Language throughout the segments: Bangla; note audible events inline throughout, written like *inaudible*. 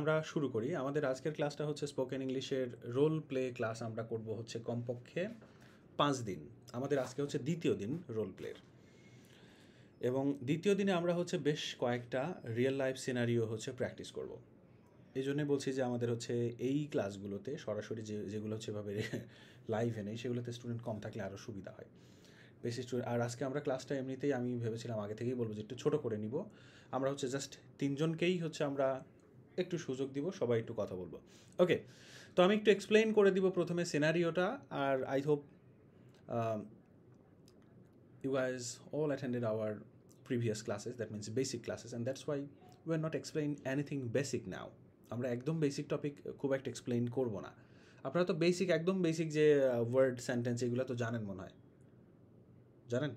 আমরা শুরু করি আমাদের আজকের ক্লাসটা হচ্ছে স্পোকেন ইংলিশের রোল প্লে ক্লাস আমরা করব হচ্ছে কমপক্ষে পাঁচ দিন আমাদের আজকে হচ্ছে দ্বিতীয় দিন রোল প্লের এবং দ্বিতীয় দিনে আমরা হচ্ছে বেশ কয়েকটা রিয়েল লাইফ সিনারিও হচ্ছে প্র্যাকটিস করব এই জন্যে বলছি যে আমাদের হচ্ছে এই ক্লাসগুলোতে সরাসরি যে যেগুলো হচ্ছে এভাবে লাইভে *laughs* নেই সেগুলোতে স্টুডেন্ট কম থাকলে আরও সুবিধা হয় বেশি স্টুডেন্ট আর আজকে আমরা ক্লাসটা এমনিতেই আমি ভেবেছিলাম আগে থেকেই বলবো যে একটু ছোটো করে নিব আমরা হচ্ছে জাস্ট তিনজনকেই হচ্ছে আমরা একটু সুযোগ দিব সবাই একটু কথা বলবো ওকে তো আমি একটু এক্সপ্লেন করে দিব প্রথমে সিনারিওটা আর I hope you guys all attended our previous classes that means basic classes and that's why we are not explain anything basic now আমরা একদম বেসিক টপিক খুব একটা এক্সপ্লেন করবো না আপনারা তো বেসিক একদম বেসিক যে ওয়ার্ড সেন্টেন্স এগুলো তো জানেন মনে হয় জানেন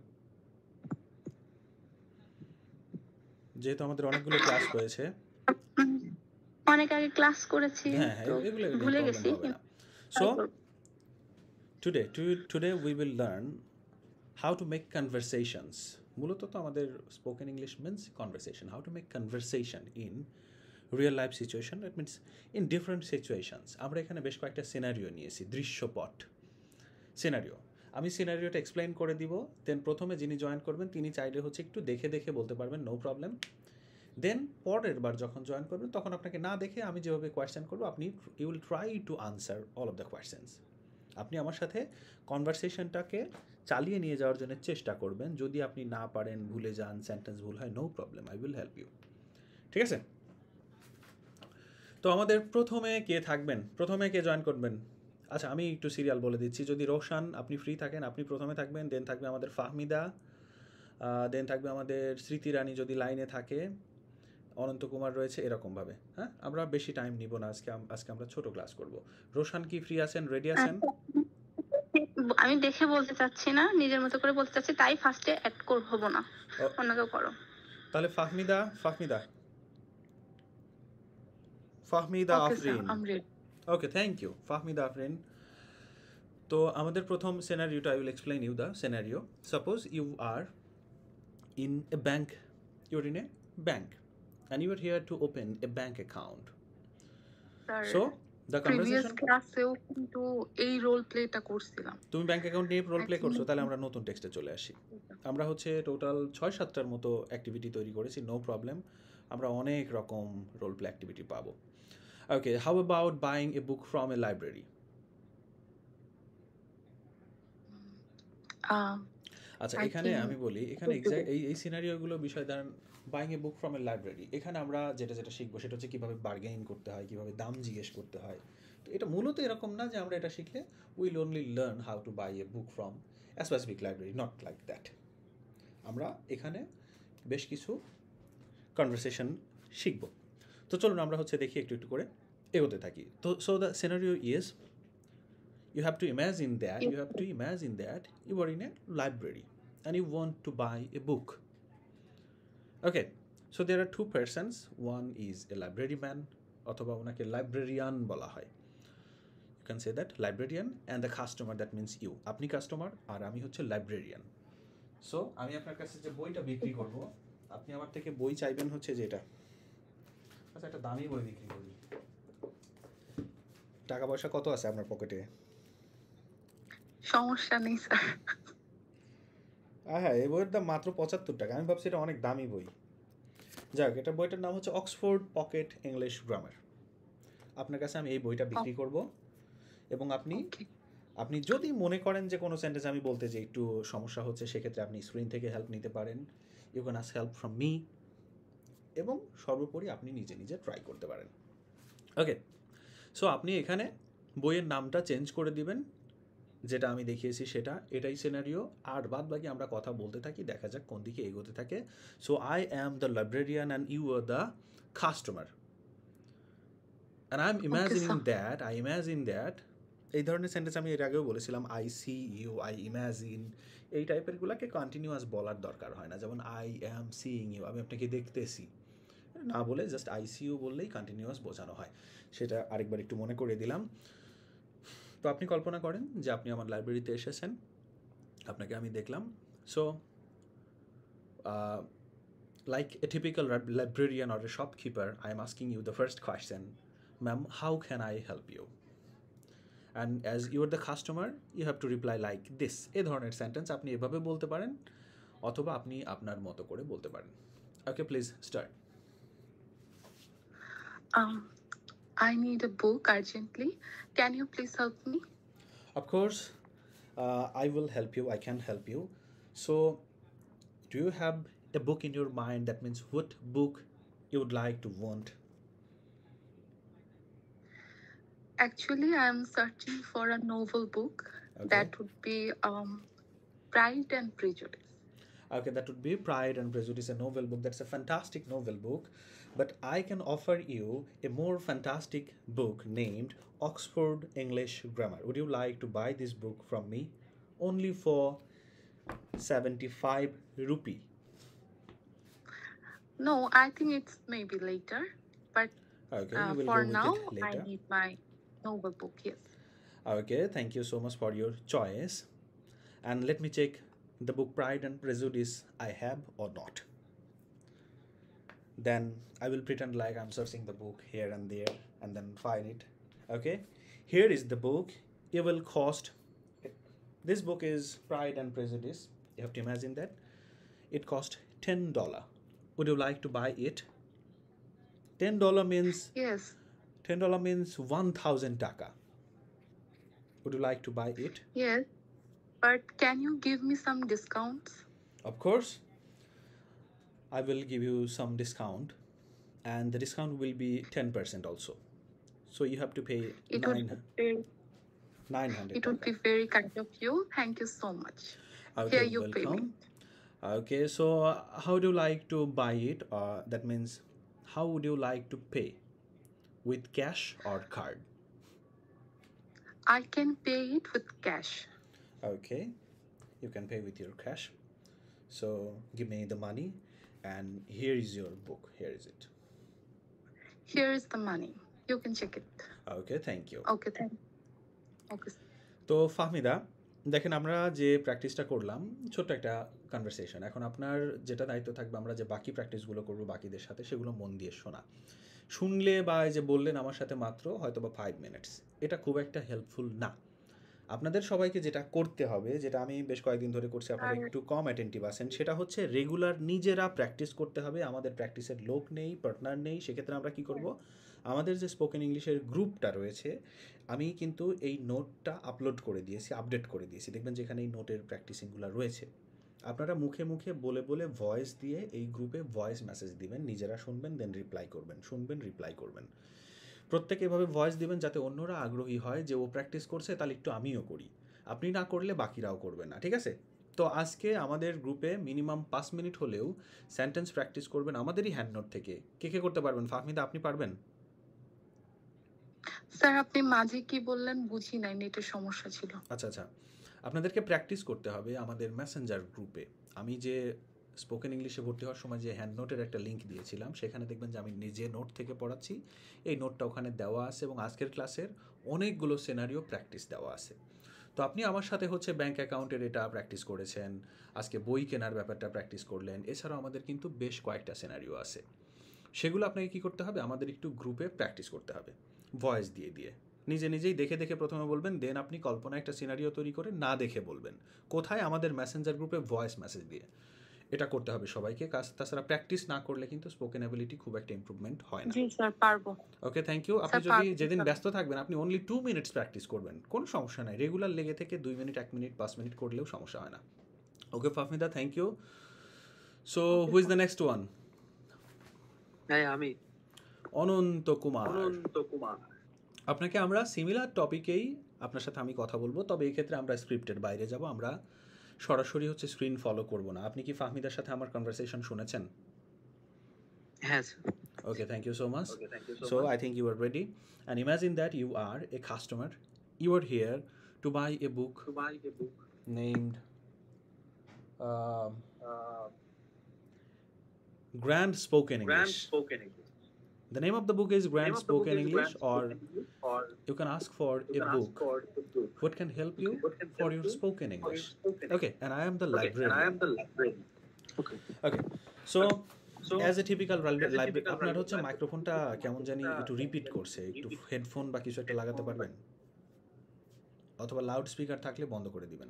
যেহেতু আমাদের অনেকগুলো ক্লাস হয়েছে অনেক আগে ক্লাস করেছি হ্যাঁ, হ্যাঁ, ভুলে গেছি so today today we will learn how to make conversations মূলত তো আমাদের spoken English means conversation how to make conversation in real life situation it means in different situations আমরা এখানে বেশ কয়েকটা সিনারিও নিয়েছি দৃশ্যপট সিনারিও আমি সিনারিওটা এক্সপ্লেন করে দিব দেন প্রথমে যিনি জয়েন করবেন তিনি চাইলে হচ্ছে একটু দেখে দেখে বলতে পারবেন নো প্রবলেম দেন পরের বার যখন জয়েন করবেন তখন আপনাকে না দেখে আমি যেভাবে কোয়েশ্চেন করবো আপনি you will try to answer all of the questions আপনি আমার সাথে কনভারসেশনটাকে চালিয়ে নিয়ে যাওয়ার জন্য চেষ্টা করবেন যদি আপনি না পারেন ভুলে যান সেন্টেন্স ভুল হয় no problem I will help you ঠিক আছে তো আমাদের প্রথমে কে থাকবেন প্রথমে কে জয়েন করবেন আচ্ছা আমি একটু সিরিয়াল বলে দিচ্ছি যদি রোশান আপনি ফ্রি থাকেন আপনি প্রথমে থাকবেন দেন থাকবে আমাদের ফাহমিদা দেন থাকবে আমাদের স্মৃতিরানী যদি লাইনে থাকে অনন্ত কুমার রয়েছে এরকমভাবে হ্যাঁ আমরা বেশি টাইম নিব না আজকে আজকে আমরা ছোট ক্লাস করব রোশান কি ফ্রি আছেন রেডি আছেন আচ্ছা, আমি দেখে বলতে চাচ্ছি না নিজের মতো করে বলতে চাচ্ছি তাই ফার্স্টে অ্যাড করব হবো না অন্য কেউ করো তাহলে Fahmida Fahmida Fahmida Afrin okay thank you Fahmida Afrin তো আমাদের প্রথম সিনারিওটা I will explain you the scenario suppose you are in a bank you're in a bank and you were here to open a bank account. Sir, so the previous ক্লাসেও কিন্তু এই রোল প্লেটা করছিলাম তুমি ব্যাংক অ্যাকাউন্ট নিয়ে রোল প্লে করছো তাহলে আমরা নতুন টেক্সটে চলে আসি আমরা হচ্ছে টোটাল ছয় সাতটার মতো অ্যাক্টিভিটি তৈরি করেছি নো প্রবলেম আমরা অনেক রকম রোল প্লে অ্যাক্টিভিটি পাবো okay how about buying a book from a library আচ্ছা এখানে আমি বলি এখানে এক্সাক্ট এই এই সিনারিওগুলো বিষয় দাঁড়ান buying a book from a library এখানে আমরা যেটা যেটা শিখবো সেটা হচ্ছে কীভাবে বার্গেনিং করতে হয় কীভাবে দাম জিজ্ঞেস করতে হয় তো এটা মূলত এরকম না যে আমরা এটা শিখলে will only learn how to buy a book from a specific library not like that আমরা এখানে বেশ কিছু কনভারসেশন শিখব তো চলুন আমরা হচ্ছে দেখি একটু একটু করে এগোতে থাকি তো so the scenario yes you have to imagine that you have to imagine that you are in a library and you want to buy a book okay so there are two persons one is a library man অথবা ওনাকে লাইব্রেরিয়ান বলা হয় you can say that librarian and the customer that means you আপনি কাস্টমার আর আমি হচ্ছে লাইব্রেরিয়ান সো আমি আপনার কাছে যে বইটা বিক্রি করবো আপনি আমার থেকে বই চাইবেন হচ্ছে যেটা আচ্ছা একটা দামি বই বিক্রি করি টাকা পয়সা কত আছে আপনার পকেটে সমস্যা নেই স্যার হ্যাঁ হ্যাঁ এই বইয়ের দাম মাত্র পঁচাত্তর টাকা আমি ভাবছি এটা অনেক দামি বই যাক এটা বইটার নাম হচ্ছে অক্সফোর্ড পকেট ইংলিশ গ্রামার আপনার কাছে আমি এই বইটা বিক্রি oh. করব এবং আপনি আপনি যদি মনে করেন যে কোনো সেন্টেন্স আমি বলতে যে একটু সমস্যা হচ্ছে সেক্ষেত্রে আপনি স্ক্রিন থেকে হেল্প নিতে পারেন you can ask help from me এবং সর্বোপরি আপনি নিজে নিজে ট্রাই করতে পারেন ওকে সো আপনি এখানে বইয়ের নামটা চেঞ্জ করে দিবেন যেটা আমি দেখিয়েছি সেটা এটাই সিনারিও আর বাদ বাকি আমরা কথা বলতে থাকি দেখা যাক কোন দিকে এগোতে থাকে so I am the librarian and you are the customer and I am imagining that I imagine that এই ধরনের সেন্টেন্স আমি এর আগেও বলেছিলাম I see you I imagine এই টাইপেরগুলোকে কন্টিনিউয়াস বলার দরকার হয় না যেমন আই অ্যাম সিইং ইউ আমি আপনাকে দেখতেছি না বলে জাস্ট আইসিইউ বললেই কন্টিনিউয়াস বোঝানো হয় সেটা আরেকবার একটু মনে করে দিলাম তো আপনি কল্পনা করেন যে আপনি আমার লাইব্রেরিতে এসেছেন আপনাকে আমি দেখলাম so like a typical librarian or a shopkeeper I am asking you the first question ma'am how can I help you and as you are the customer you have to reply like this a ধরনের সেন্টেন্স আপনি এভাবে বলতে পারেন অথবা আপনি আপনার মতো করে বলতে পারেন okay please start I need a book urgently. Can you please help me? Of course, uh, I will help you. I can help you. So, do you have a book in your mind? That means what book you would like to want? Actually, I am searching for a novel book. Okay. That would be um, Pride and Prejudice okay that would be pride and prejudice a novel book that's a fantastic novel book but I can offer you a more fantastic book named Oxford English Grammar. Would you like to buy this book from me? Only for 75 rupee. No, I think it's maybe later, but okay, uh, for now, I need my novel book, yes. Okay, thank you so much for your choice. And let me check the book Pride and Prejudice I have or not then I will pretend like I'm searching the book here and there and then find it okay here is the book it will cost this book is Pride and Prejudice you have to imagine that it cost ten dollar would you like to buy it ten dollar means yes ten dollar means one thousand taka would you like to buy it yes but can you give me some discounts of course I will give you some discount and the discount will be 10% also. So you have to pay it nine, 900. It would be very kind of you. Thank you so much. Okay, Here you welcome. payment. Okay, so uh, how do you like to buy it? Uh, that means how would you like to pay? With cash or card? I can pay it with cash. Okay, you can pay with your cash. So give me the money and here is your book here is it here is the money you can check it okay thank you okay thank you. okay তো ফাহমিদা দেখেন আমরা যে প্র্যাকটিসটা করলাম ছোট্ট একটা কনভারসেশন এখন আপনার যেটা দায়িত্ব থাকবে আমরা যে বাকি প্র্যাকটিসগুলো করব বাকিদের সাথে সেগুলো মন দিয়ে শোনা শুনলে বা এই যে বললেন আমার সাথে মাত্র হয়তো বা ফাইভ মিনিটস এটা খুব একটা হেল্পফুল না আপনাদের সবাইকে যেটা করতে হবে যেটা আমি বেশ কয়েকদিন ধরে করছি আপনারা একটু কম অ্যাটেন্টিভ আছেন সেটা হচ্ছে রেগুলার নিজেরা প্র্যাকটিস করতে হবে আমাদের প্র্যাকটিসের লোক নেই পার্টনার নেই সেক্ষেত্রে আমরা কি করব হ্যাঁ। আমাদের যে স্পোকেন ইংলিশের গ্রুপটা রয়েছে আমি কিন্তু এই নোটটা আপলোড করে দিয়েছি আপডেট করে দিয়েছি দেখবেন যেখানে এই নোটের প্র্যাকটিসিংগুলো রয়েছে আপনারা মুখে মুখে বলে বলে ভয়েস দিয়ে এই গ্রুপে ভয়েস মেসেজ দিবেন নিজেরা শুনবেন দেন রিপ্লাই করবেন শুনবেন রিপ্লাই করবেন প্রত্যেকে এভাবে ভয়েস দেবেন যাতে অন্যরা আগ্রহী হয় যে ও প্র্যাকটিস করছে তাহলে একটু আমিও করি আপনি না করলে বাকিরাও করবে না ঠিক আছে তো আজকে আমাদের গ্রুপে মিনিমাম পাঁচ মিনিট হলেও সেন্টেন্স প্র্যাকটিস করবেন আমাদেরই হ্যান্ডনোট থেকে কে কে করতে পারবেন ফাহমিদা আপনি পারবেন স্যার আপনি মাঝে কি বললেন বুঝি নাই নেটের সমস্যা ছিল আচ্ছা আচ্ছা আপনাদেরকে প্র্যাকটিস করতে হবে আমাদের মেসেঞ্জার গ্রুপে আমি যে স্পোকেন ইংলিশে ভর্তি হওয়ার সময় যে হ্যান্ড নোটের একটা লিঙ্ক দিয়েছিলাম সেখানে দেখবেন যে আমি নিজে নোট থেকে পড়াচ্ছি এই নোটটা ওখানে দেওয়া আছে এবং আজকের ক্লাসের অনেকগুলো সিনারিও প্র্যাকটিস দেওয়া আছে তো আপনি আমার সাথে হচ্ছে ব্যাঙ্ক অ্যাকাউন্টের এটা প্র্যাকটিস করেছেন আজকে বই কেনার ব্যাপারটা প্র্যাকটিস করলেন এছাড়াও আমাদের কিন্তু বেশ কয়েকটা সিনারিও আছে সেগুলো আপনাকে কী করতে হবে আমাদের একটু গ্রুপে প্র্যাকটিস করতে হবে ভয়েস দিয়ে দিয়ে নিজে নিজেই দেখে দেখে প্রথমে বলবেন দেন আপনি কল্পনা একটা সিনারিও তৈরি করে না দেখে বলবেন কোথায় আমাদের মেসেঞ্জার গ্রুপে ভয়েস মেসেজ দিয়ে এটা করতে হবে সবাইকে কাজ তাছাড়া প্র্যাকটিস না করলে কিন্তু স্পোকেন অ্যাবিলিটি খুব একটা ইম্প্রুভমেন্ট হয় না জি স্যার পারবো ওকে থ্যাংক ইউ আপনি যদি যেদিন ব্যস্ত থাকবেন আপনি অনলি টু মিনিটস প্র্যাকটিস করবেন কোনো সমস্যা নাই রেগুলার লেগে থেকে দুই মিনিট এক মিনিট পাঁচ মিনিট করলেও সমস্যা হয় না okay Fahmida thank you so who is the next one হ্যাঁ আমি অনন্ত কুমার অনন্ত কুমার আপনাকে আমরা সিমিলার টপিকেই আপনার সাথে আমি কথা বলবো তবে এই ক্ষেত্রে আমরা স্ক্রিপ্টের বাইরে যাব আমরা সরাসরি হচ্ছে স্ক্রিন ফলো করব না আপনি কি ফাহমিদার সাথে আমার কনভারসেশন শুনেছেন হ্যাঁ okay thank you so much so I think you are ready and imagine that you are a customer you are here to buy a book to buy a book named grand spoken English grand spoken English The name of the book is Grand Spoken English, or you can ask for can a ask book. for book. What can help you can for your spoken English? English? Okay, and I am the okay, librarian. And I am the librarian. Okay. Okay. So. Okay. As a typical library আপনার হচ্ছে মাইক্রোফোনটা কেমন জানি একটু রিপিট করছে একটু হেডফোন বা কিছু একটা লাগাতে পারবেন অথবা লাউড স্পিকার থাকলে বন্ধ করে দিবেন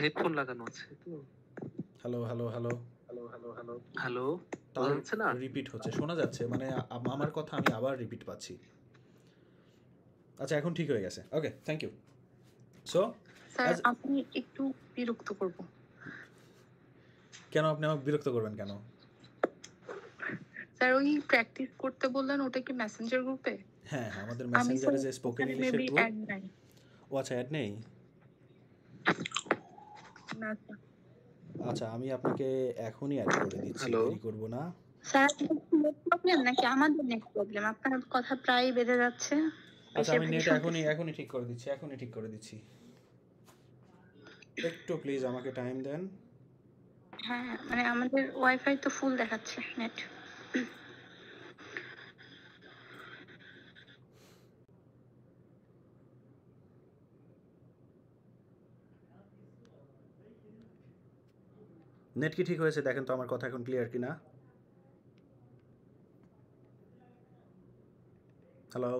হেডফোন লাগানো আছে তো হ্যালো হ্যালো হ্যালো হ্যালো না রিপিট হচ্ছে শোনা যাচ্ছে মানে আমার কথা আমি আবার রিপিট পাচ্ছি আচ্ছা এখন ঠিক হয়ে গেছে ওকে থ্যাংক ইউ সো আপনি একটু বিরক্ত করব কেন আপনি আমাকে বিরক্ত করবেন কেন স্যার ওই প্র্যাকটিস করতে বললেন ওটা কি মেসেঞ্জার হ্যাঁ, গ্রুপে হ্যাঁ আমাদের মেসেঞ্জারে যে স্পোকেন গ্রুপ ও আচ্ছা অ্যাড নেই না আচ্ছা আমি আপনাকে এখনই অ্যাড করে দিচ্ছি দেরি করব না স্যার প্রবলেম নাকি আমাদের নেট প্রবলেম আপনার কথা প্রায় বেড়ে যাচ্ছে আচ্ছা আমি নেট এখনই এখনই ঠিক করে দিচ্ছি এখনই ঠিক করে দিচ্ছি একটু প্লিজ আমাকে টাইম দেন হ্যাঁ মানে আমাদের ওয়াইফাই তো ফুল দেখাচ্ছে নেট নেট কি ঠিক হয়েছে দেখেন তো আমার কথা এখন ক্লিয়ার কি না হ্যালো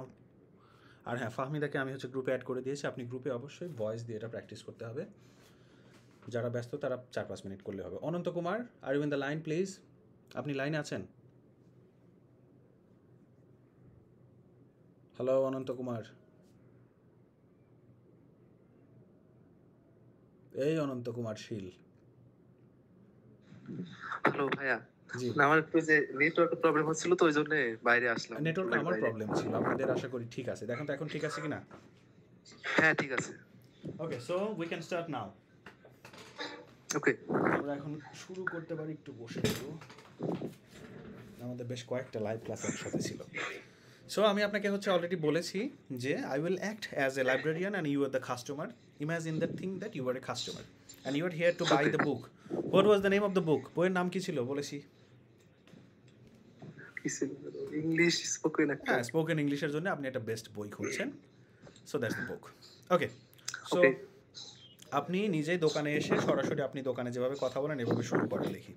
আর হ্যাঁ ফাহমিদাকে আমি হচ্ছে গ্রুপে অ্যাড করে দিয়েছি আপনি গ্রুপে অবশ্যই ভয়েস দিয়ে এটা প্র্যাকটিস করতে হবে যারা ব্যস্ত তারা চার পাঁচ মিনিট করলে হবে Ananta Kumar are you in the line please আপনি লাইনে আছেন হ্যালো অনন্ত কুমার এই অনন্ত কুমার শীল হ্যালো ভাইয়া আমার একটু যে নেটওয়ার্ক প্রবলেম হচ্ছিল তো ওই জন্য বাইরে আসলাম নেটওয়ার্ক আমার প্রবলেম ছিল আপনাদের আশা করি ঠিক আছে দেখেন তো এখন ঠিক আছে কিনা হ্যাঁ ঠিক আছে okay so we can start now okay আমরা এখন শুরু করতে পারি একটু বসে একটু আমাদের বেশ কয়েকটা লাইভ ক্লাস একসাথে ছিল সো আমি আপনাকে হচ্ছে অলরেডি বলেছি যে I will act as a librarian and you are the customer imagine the thing that you are a customer and you are here to buy the book what was the name of the book বইয়ের নাম কি ছিল বলেছি ইংলিশ স্পোকেন হ্যাঁ স্পোকেন ইংলিশের জন্য আপনি একটা বেস্ট বই খুঁজছেন so that's the book okay so আপনি নিজেই দোকানে এসে সরাসরি আপনি দোকানে যেভাবে কথা বলেন এভাবে শুরু করে লিখি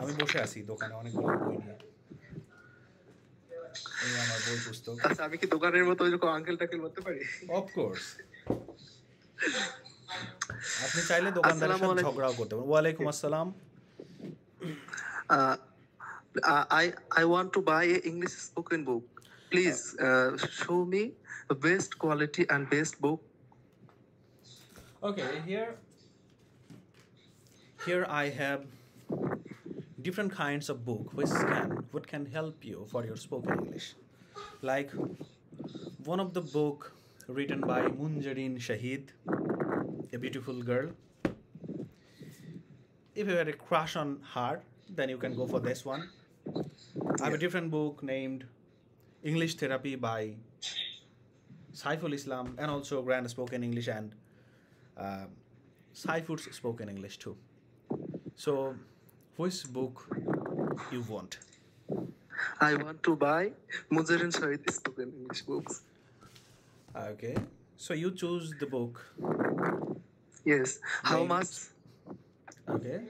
আমি বসে আছি দোকানে অনেক বই নিয়ে আচ্ছা, আমি কি দোকানের মতো এরকম আঙ্কেল টাকেল বলতে পারি অফকোর্স আপনি চাইলে দোকানদারের I I want to buy a English spoken book. Please uh, show me the best quality and best book. Okay, here here I have different kinds of book which can what can help you for your spoken English. Like one of the book written by Munjarin Shahid a beautiful girl if you had a crush on her then you can go for this one i have a different book named english therapy by saiful islam and also grand spoken english and uh, saiful's spoken english too so which book you want i want to buy muzarin shahid spoken english books okay so you choose the book Yes. How like, much? Okay.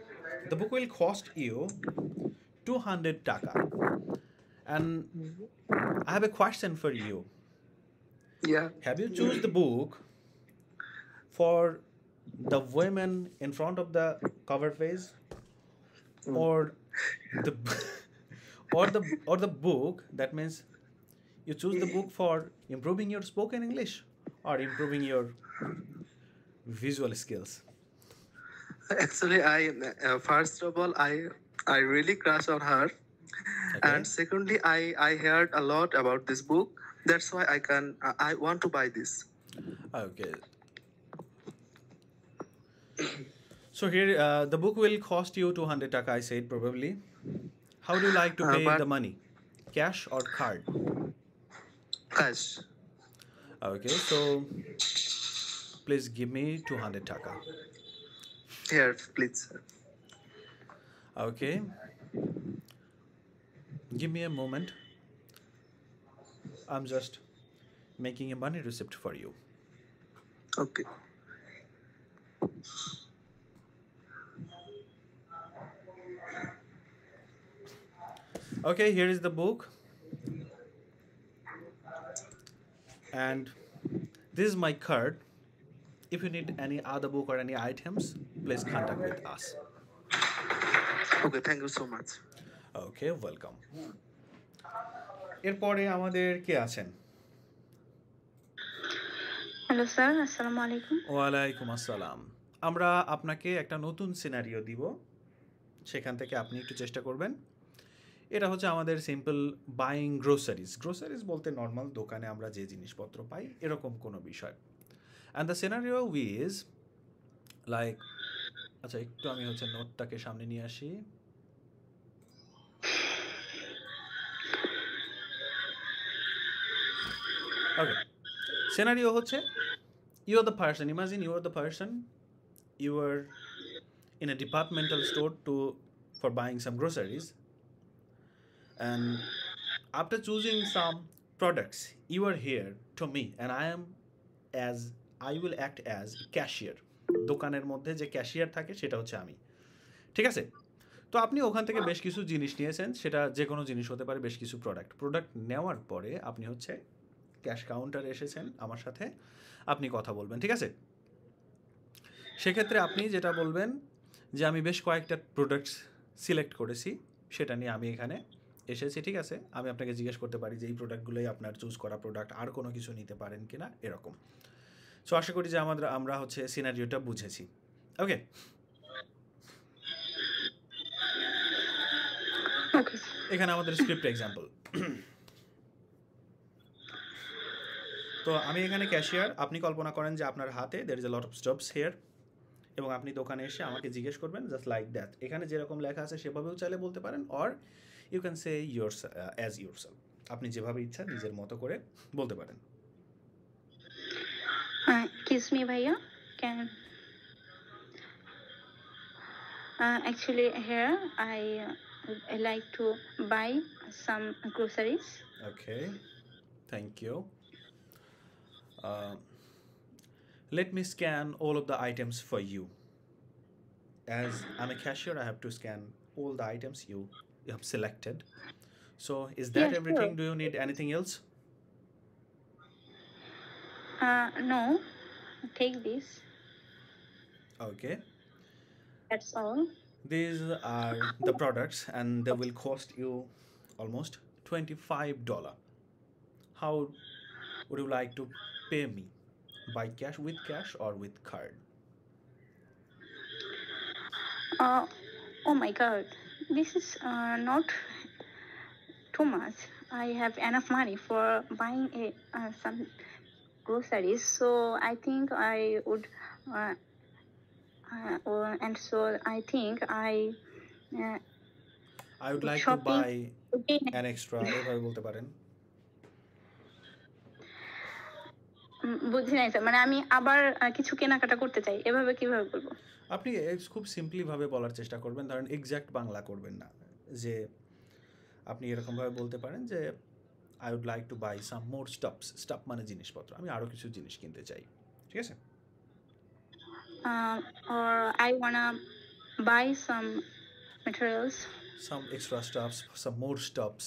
The book will cost you 200 taka. And I have a question for you. Yeah. Have you choose the book for the women in front of the cover face, mm. or the *laughs* or the or the book that means you choose the book for improving your spoken english or improving your visual skills? Actually, I uh, first of all, I I really crush on her, okay. and secondly, I I heard a lot about this book. That's why I can I want to buy this. Okay. So here, uh, the book will cost you 200 taka, I said probably. How do you like to uh, pay uh, the money? Cash or card? Cash. Okay, so please give me 200 taka. Here, please, sir. Okay. Give me a moment. I'm just making a money receipt for you. Okay. Okay, here is the book. And this is my card If you need any other book or any items, please contact with us. Okay thank you so much okay welcome এরপরে আমাদের কে আছেন হ্যালো স্যার আসসালামু আলাইকুম ওয়ালাইকুম আসসালাম আমরা আপনাকে একটা নতুন সিনারিও দিব সেখান থেকে আপনি একটু চেষ্টা করবেন এটা হচ্ছে আমাদের সিম্পল বাইং গ্রোসারিজ গ্রোসারিজ বলতে নর্মাল দোকানে আমরা যে জিনিসপত্র পাই এরকম কোনো বিষয় and the scenario is like আচ্ছা একটু আমি হচ্ছে নোটটাকে সামনে নিয়ে আসি ওকে সিনারিও হচ্ছে you are the person imagine you are the person you are in a departmental store to for buying some groceries and after choosing some products you are here to me and i am as I will act as cashier দোকানের মধ্যে যে ক্যাশিয়ার থাকে সেটা হচ্ছে আমি ঠিক আছে তো আপনি ওখান থেকে বেশ কিছু জিনিস নিয়েছেন সেটা যে কোনো জিনিস হতে পারে বেশ কিছু প্রোডাক্ট প্রোডাক্ট নেওয়ার পরে আপনি হচ্ছে ক্যাশ কাউন্টারে এসেছেন আমার সাথে আপনি কথা বলবেন ঠিক আছে সেক্ষেত্রে আপনি যেটা বলবেন যে আমি বেশ কয়েকটা প্রোডাক্টস সিলেক্ট করেছি সেটা নিয়ে আমি এখানে এসেছি ঠিক আছে আমি আপনাকে জিজ্ঞেস করতে পারি যে এই প্রোডাক্টগুলোই আপনার চুজ করা প্রোডাক্ট আর কোনো কিছু নিতে পারেন কিনা এরকম সো আশা করি যে আমাদের আমরা হচ্ছে সিনারিওটা বুঝেছি ওকে এখানে আমাদের স্ক্রিপ্ট এক্সাম্পল তো আমি এখানে ক্যাশিয়ার আপনি কল্পনা করেন যে আপনার হাতে there is a lot of stops here এবং আপনি দোকানে এসে আমাকে জিজ্ঞেস করবেন জাস্ট লাইক দ্যাট এখানে যেরকম লেখা আছে সেভাবেও চাইলে বলতে পারেন or you can say your as your আপনি যেভাবে ইচ্ছা নিজের মতো করে বলতে পারেন excuse me bhaiya can uh, actually here I, uh, like to buy some groceries okay thank you uh, let me scan all of the items for you as I'm a cashier I have to scan all the items you, have selected so is that everything do you need anything else uh, no take this. Okay. That's all. These are the products and they will cost you almost $25. How would you like to pay me? By cash, with cash or with card? Uh, oh my god, this is uh, not too much. I have enough money for buying a, uh, some groceries so i think i would uh, uh, and so i think i uh, i would like to buy an extra এভাবে বলতে পারেন বুঝি নাই স্যার মানে আমি আবার কিছু কেনাকাটা করতে চাই এভাবে কিভাবে বলবো আপনি খুব সিম্পলি ভাবে বলার চেষ্টা করবেন ধরেন এক্স্যাক্ট বাংলা করবেন না যে আপনি এরকম ভাবে বলতে পারেন যে I would like to buy some more stuffs stuff মানে জিনিসপত্র আমি আরও কিছু জিনিস কিনতে চাই ঠিক আছে uh, or I wanna buy some materials. Some extra stuffs, some more stuffs.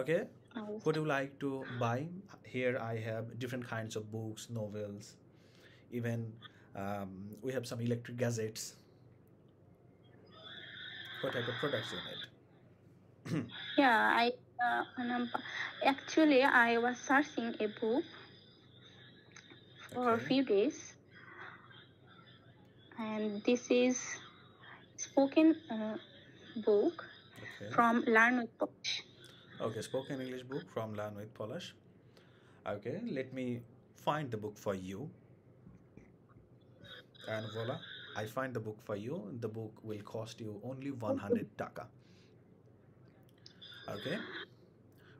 Okay. Would you like to buy? Here I have different kinds of books, novels, even um, we have some electric gazettes. What type of products you need? *clears throat* yeah, I number. Actually, I was searching a book for okay. a few days, and this is spoken uh, book okay. from Learn with Polish. Okay, spoken English book from Learn with Polish. Okay, let me find the book for you. And voila, I find the book for you. The book will cost you only 100 taka. Okay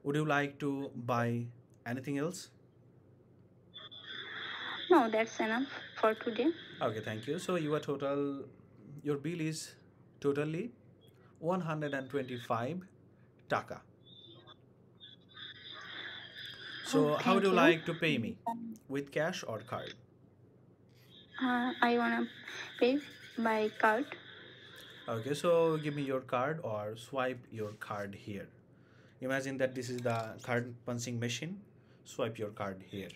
would you like to buy anything else? No, that's enough for today. Okay, thank you. So your total, your bill is totally 125 taka. So oh, how do you, you, like to pay me? With cash or card? Uh, I wanna pay by card. Okay, so give me your card or swipe your card here. imagine that this is the card punching machine swipe your card here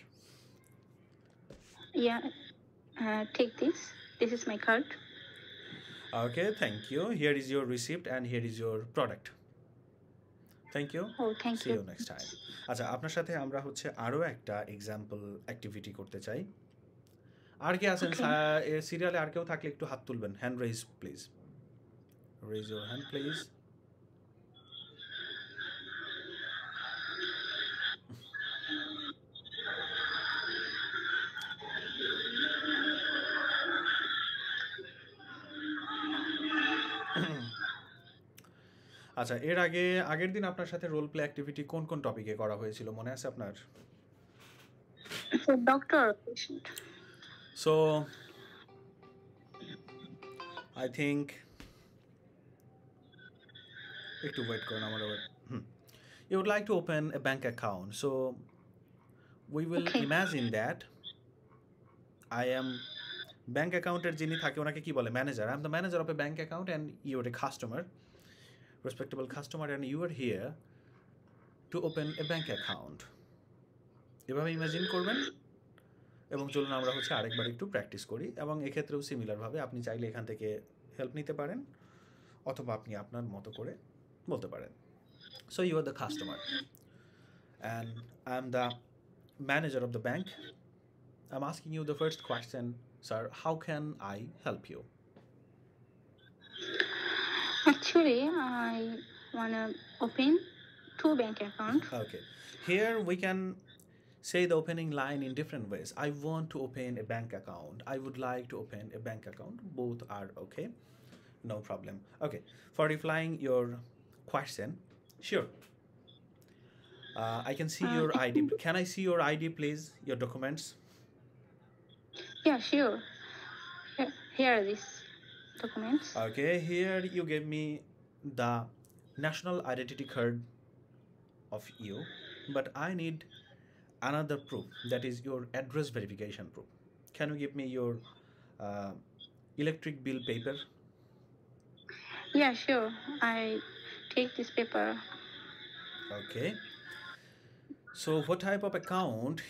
yeah uh, take this this is my card okay thank you here is your receipt and here is your product thank you see you next time আচ্ছা আপনার সাথে আমরা হচ্ছে আরও একটা এক্সাম্পল অ্যাক্টিভিটি করতে চাই আর কে আছেন সিরিয়ালে আর কেউ থাকলে একটু হাত তুলবেন hand raise please raise your hand please আচ্ছা এর আগে আগের দিন আপনার সাথে রোল প্লে অ্যাক্টিভিটি কোন কোন টপিকে করা হয়েছিল মনে আছে আপনার সো আই থিংক একটু ওয়েট করুন আমার আবার you would like to open a bank account so we will imagine that that I am bank অ্যাকাউন্টের যিনি থাকে ওনাকে কি বলে manager I am the manager of a bank account and you're a customer respectable customer and you are here to open a bank account এভাবে ইমাজিন করবেন এবং চলুন আমরা হচ্ছে আরেকবার একটু প্র্যাকটিস করি এবং এক্ষেত্রেও সিমিলারভাবে আপনি চাইলে এখান থেকে হেল্প নিতে পারেন অথবা আপনি আপনার মতো করে বলতে পারেন so you are the customer and I am the manager of the bank I am asking you the first question sir how can I help you Actually, I wanna open two bank accounts. Okay. Here we can say the opening line in different ways. I want to open a bank account. I would like to open a bank account. Both are okay. No problem. Okay. For replying your question, sure. Uh, I can see uh, your ID. Can I see your ID, please? Your documents? Yeah, sure. Here, here documents. Okay, here you give me the national identity card of you, but I need another proof that is your address verification proof. Can you give me your uh, electric bill paper? Yeah, sure. I take this paper. Okay. So what type of account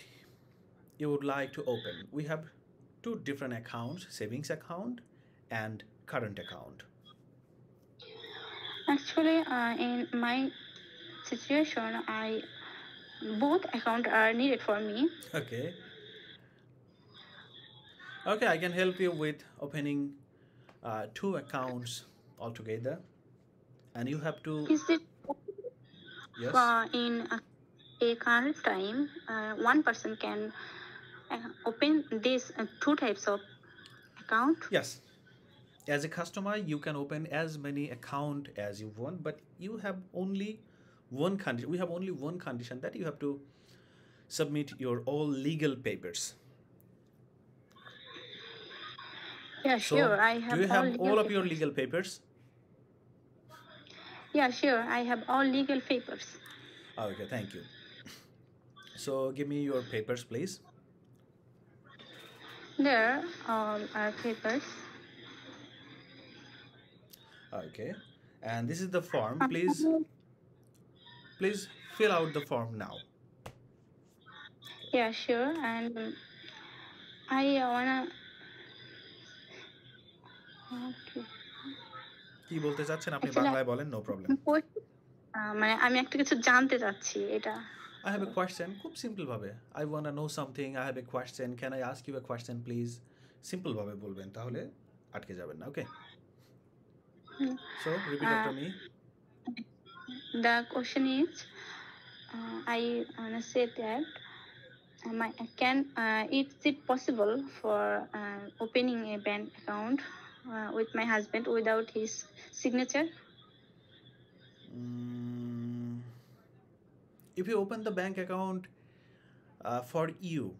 you would like to open? We have two different accounts, savings account and current account? Actually, uh, in my situation, I both accounts are needed for me. Okay. Okay, I can help you with opening uh, two accounts altogether, and you have to. Is it? Yes. Uh, in a, a current time, uh, one person can uh, open these uh, two types of account. Yes, as a customer you can open as many account as you want but you have only one condition we have only one condition that you have to submit your all legal papers yeah so sure i have do you all have all, of papers. your legal papers yeah sure i have all legal papers okay thank you so give me your papers please there um, are papers okay and this is the form please please fill out the form now yeah sure and i uh, wanna কি বলতে চাচ্ছেন আপনি বাংলায় বলেন নো প্রবলেম uh, মানে আমি একটা কিছু জানতে চাচ্ছি এটা I have a question খুব সিম্পল ভাবে I want to know something I have a question can I ask you a question please simple ভাবে বলবেন তাহলে আটকে যাবেন না ওকে so repeat uh, after me. The question is, uh, I wanna say that. Um, I can uh, is it possible for uh, opening a bank account uh, with my husband without his signature? Mm, if you open the bank account uh, for you,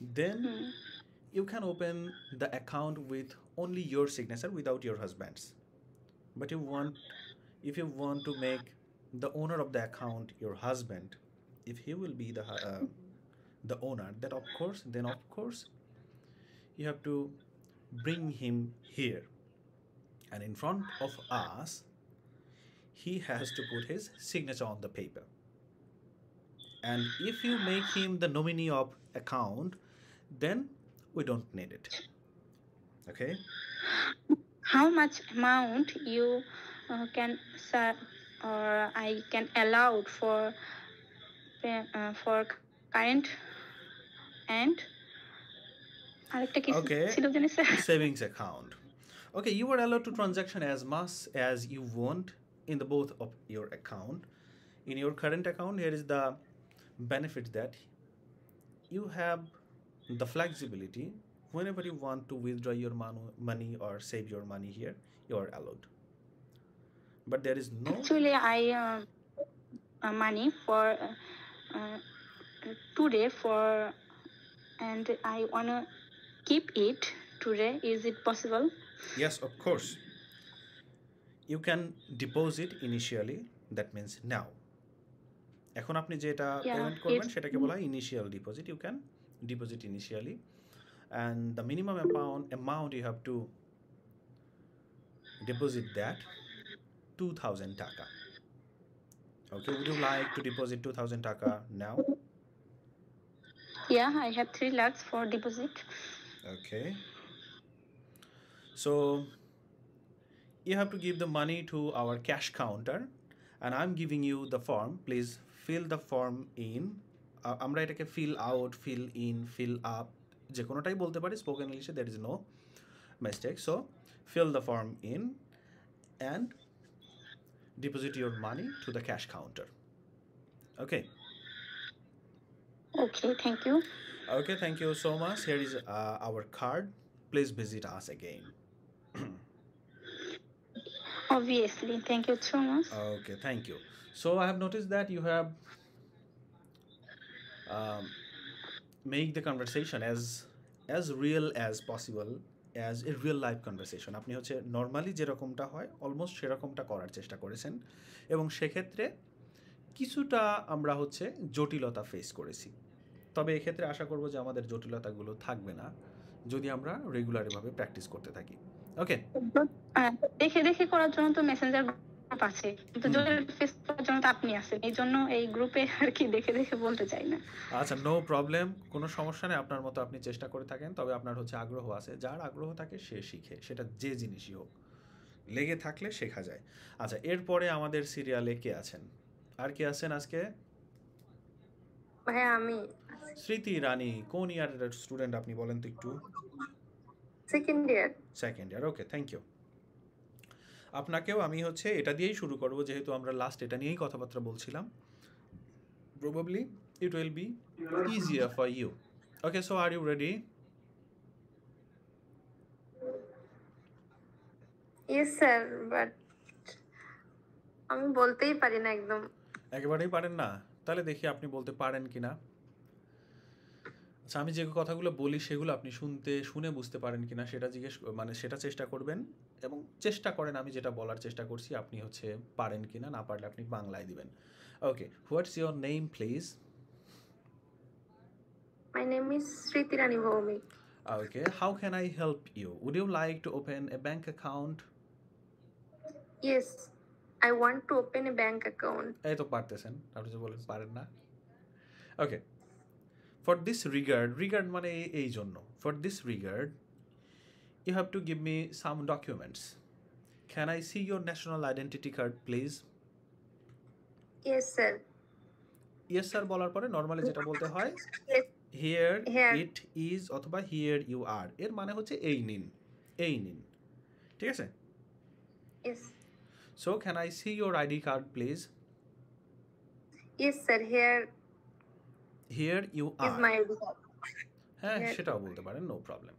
then mm. you can open the account with only your signature without your husband's but you want if you want to make the owner of the account your husband if he will be the uh, the owner then of course then of course you have to bring him here and in front of us he has to put his signature on the paper and if you make him the nominee of account then we don't need it okay how much amount you uh, can or I can allow for uh, for current and আরেকটা কি ছিল জানি sir savings account okay you are allowed as transaction as মাস as in the both of your account in your current account here is the benefit that you have the flexibility whenever you want to withdraw your money or save your money here you are allowed but there is no actually i uh, money for uh, today for and i to keep it today is it possible yes of course you can deposit initially that means now এখন আপনি যেটা পেমেন্ট করবেন সেটাকে বলা হয় initial deposit you can deposit initially and the minimum amount, amount you have to deposit that 2000 taka okay would you like to deposit 2000 taka now yeah i have 3 lakhs for deposit okay so you have to give the money to our cash counter and i'm giving you the form please fill the form in uh, I'm আমরা এটাকে fill out, fill in, fill up. যে কোনোটাই বলতে পারি স্পোকেন ইংলিশে that is no mistake so fill the form in and deposit your money to the cash counter okay okay thank you okay thank you so much here is our card please visit us again obviously thank you so much okay thank you so i have noticed that you have um, make the conversation as as real as possible as a real life conversation আপনি হচ্ছে নর্মালি যেরকমটা হয় অলমোস্ট সেরকমটা করার চেষ্টা করেছেন এবং সেক্ষেত্রে কিছুটা আমরা হচ্ছে জটিলতা ফেস করেছি তবে এক্ষেত্রে আশা করব যে আমাদের জটিলতাগুলো থাকবে না যদি আমরা রেগুলারভাবে প্র্যাকটিস করতে থাকি ওকে দেখে দেখে করার জন্য তো মেসেঞ্জার আছে কিন্তু জোরের ফেস করার আপনি আছেন এই জন্য এই গ্রুপে আর কি দেখে দেখে বলতে চাই না আচ্ছা নো প্রবলেম কোনো সমস্যা নেই আপনার মতো আপনি চেষ্টা করে থাকেন তবে আপনার হচ্ছে আগ্রহ আছে যার আগ্রহ থাকে সে শিখে সেটা যে জিনিসই হোক লেগে থাকলে শেখা যায় আচ্ছা এরপরে আমাদের সিরিয়ালে কে আছেন আর কে আছেন আজকে ভাই আমি স্মৃতি রানী কোন ইয়ারের স্টুডেন্ট আপনি বলেন তো একটু second year second year okay thank you আপনাকেও আমি হচ্ছে এটা দিয়েই শুরু করব যেহেতু আমরা লাস্ট এটা নিয়েই কথাবার্তা বলছিলাম probably it will be easier for you okay so are you ready sir আমি বলতেই পারি না একদম একেবারেই পারেন না তাহলে দেখি আপনি বলতে পারেন কিনা আচ্ছা আমি যে কথাগুলো বলি সেগুলো আপনি শুনতে শুনে বুঝতে পারেন কিনা সেটা জিজ্ঞেস মানে সেটা চেষ্টা করবেন এবং চেষ্টা করেন আমি যেটা বলার চেষ্টা করছি আপনি হচ্ছে পারেন কি না পারলে আপনি বাংলায় দিবেন okay what's your name please My name is Sriti Rani Okay, how can I help you? Would you like to open a bank account? Yes, I want to open a bank account. এই তো পারতেছেন আপনি যে বলেন পারেন না okay for this regard regard মানে এই জন্য for this regard you have to give me some documents. Can I see your national identity card, please? Yes, sir. Yes sir বলার পরে নর্মালি যেটা বলতে হয় হিয়ার ইট ইজ অথবা হিয়ার ইউ আর এর মানে হচ্ছে এই নিন এই নিন ঠিক আছে so can I see your ID card please yes sir here here you are হ্যাঁ সেটাও বলতে পারেন no problem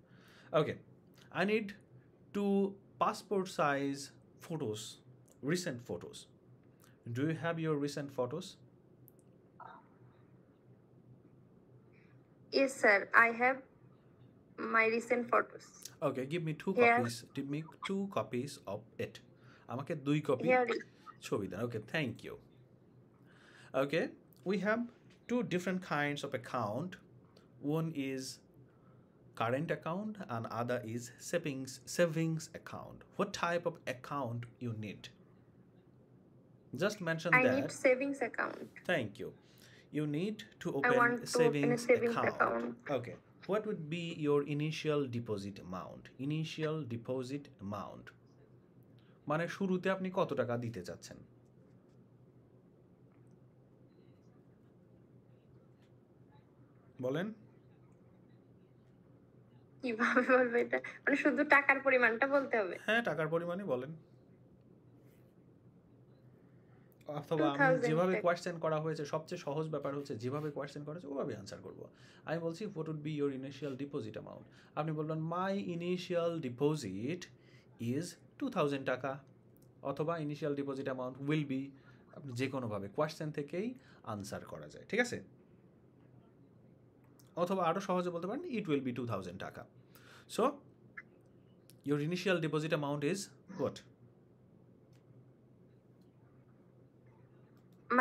okay I need two passport size photos, recent photos. Do you have your recent photos? Yes, sir. I have my recent photos. Okay, give me two yeah. copies. Give me two copies of it. আমাকে দুই okay. ছবি দেন Okay, thank you. Okay, we have two different kinds of account. One is. current account and other is savings savings account what type of account you need just mention I that i need savings account thank you you need to open, I want to savings, open a savings account. account okay what would be your initial deposit amount initial deposit amount মানে শুরুতে আপনি কত টাকা দিতে চাচ্ছেন বলেন কিভাবে বলবো এটা মানে শুধু টাকার পরিমাণটা বলতে হবে হ্যাঁ টাকার পরিমাণই বলেন অথবা যেভাবে কোয়েশ্চেন করা হয়েছে সবচেয়ে সহজ ব্যাপার হচ্ছে যেভাবে কোয়েশ্চেন করা হয়েছে ওভাবে আনসার করব আমি বলছি what would be your initial deposit amount আপনি my initial deposit is two thousand টাকা অথবা initial deposit amount will be আপনি যে কোনোভাবে কোয়েশ্চেন থেকেই আনসার করা যায় ঠিক আছে অথবা আরও সহজে বলতে পারেন it will be two thousand টাকা so your initial deposit amount is what